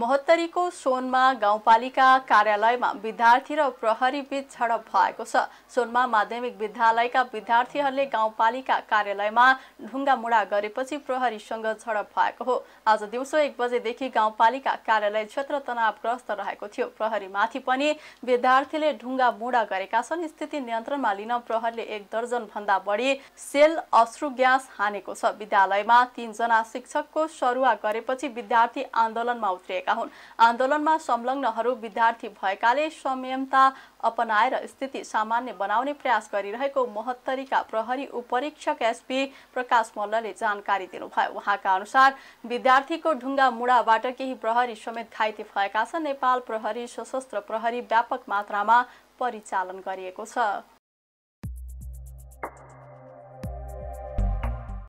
महोत्तरीको सोनमा गाउँपालिका कार्यालयमा विद्यार्थी र प्रहरी बीच झडप भएको छ सोनमा माध्यमिक विद्यालयका विद्यार्थीहरूले गाउँपालिका कार्यालयमा ढुङ्गा मुढा गरेपछि प्रहरीसँग झडप भएको हो आज दिउँसो एक बजेदेखि गाउँपालिका कार्यालय क्षेत्र तनावग्रस्त रहेको थियो प्रहरीमाथि पनि विद्यार्थीले ढुङ्गा मुडा गरेका छन् स्थिति नियन्त्रणमा लिन प्रहरीले एक दर्जन भन्दा बढी सेल अश्रु ग्यास हानेको छ विद्यालयमा तीनजना शिक्षकको सरुवा गरेपछि विद्यार्थी आन्दोलनमा उत्रिए गरेका हुन् आन्दोलनमा संलग्नहरू विद्यार्थी भएकाले संयमता अपनाएर स्थिति सामान्य बनाउने प्रयास गरिरहेको महोत्तरीका प्रहरी उपरीक्षक एसपी प्रकाश मल्लले जानकारी दिनुभयो उहाँका अनुसार विद्यार्थीको ढुङ्गा मुडाबाट केही प्रहरी समेत घाइते भएका छन् नेपाल प्रहरी सशस्त्र प्रहरी व्यापक मात्रामा परिचालन गरिएको छ